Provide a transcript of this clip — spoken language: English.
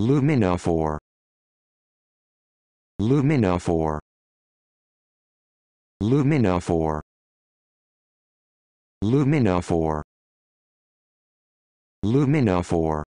Luminophore Luminophore Luminophore Luminophore Luminophore